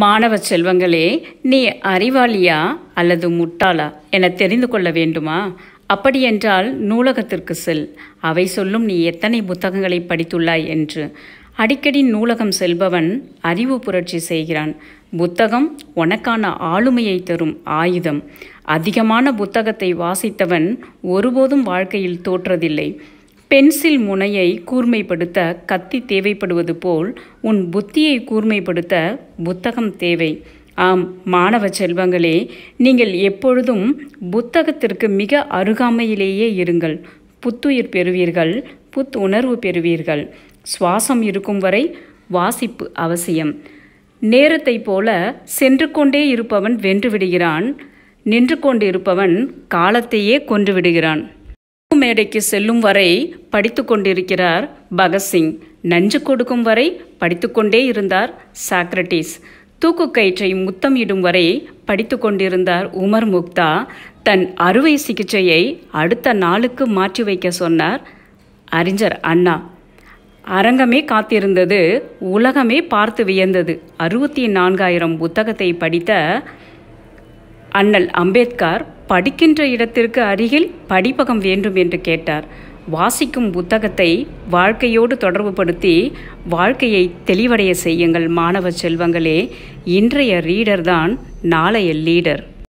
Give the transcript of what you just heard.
மாணவ செல்வங்களே நீ அறிவாளியா அல்லது முட்டாளா என தெரிந்து கொள்ள வேண்டுமா அப்படியென்றால் நூலகத்திற்கு செல் அவை சொல்லும் நீ எத்தனை புத்தகங்களை படித்துள்ளாய் என்று அடிக்கடி நூலகம் செல்பவன் அறிவு புரட்சி செய்கிறான் புத்தகம் உனக்கான ஆளுமையை தரும் ஆயுதம் அதிகமான புத்தகத்தை வாசித்தவன் ஒருபோதும் வாழ்க்கையில் தோற்றதில்லை பென்சில் முனையை கூர்மைப்படுத்த கத்தி தேவைப்படுவது போல் உன் புத்தியை கூர்மைப்படுத்த புத்தகம் தேவை ஆம் மாணவ செல்வங்களே நீங்கள் எப்பொழுதும் புத்தகத்திற்கு மிக அருகாமையிலேயே இருங்கள் புத்துயிர் பெறுவீர்கள் புத்துணர்வு பெறுவீர்கள் சுவாசம் இருக்கும் வரை வாசிப்பு அவசியம் நேரத்தை போல சென்று கொண்டே இருப்பவன் வென்று விடுகிறான் நின்று கொண்டு இருப்பவன் காலத்தையே கொன்று விடுகிறான் மேடைக்கு செல்லும் வரை படித்து கொண்டிருக்கிறார் பகத்சிங் நஞ்சு கொடுக்கும் வரை படித்து கொண்டே இருந்தார் சாக்ரட்டிஸ் தூக்கு கயிற்றை முத்தமிடும் வரை படித்து கொண்டிருந்தார் உமர் முக்தா தன் அறுவை சிகிச்சையை அடுத்த நாளுக்கு மாற்றி வைக்க சொன்னார் அறிஞர் அண்ணா அரங்கமே காத்திருந்தது உலகமே பார்த்து வியந்தது அறுபத்தி நான்காயிரம் புத்தகத்தை படித்த அண்ணல் அம்பேத்கர் படிக்கின்ற இடத்திற்கு அருகில் படிப்பகம் வேண்டும் என்று கேட்டார் வாசிக்கும் புத்தகத்தை வாழ்க்கையோடு தொடர்புபடுத்தி வாழ்க்கையை தெளிவடைய செய்யுங்கள் மாணவ செல்வங்களே இன்றைய ரீடர் தான் நாளைய லீடர்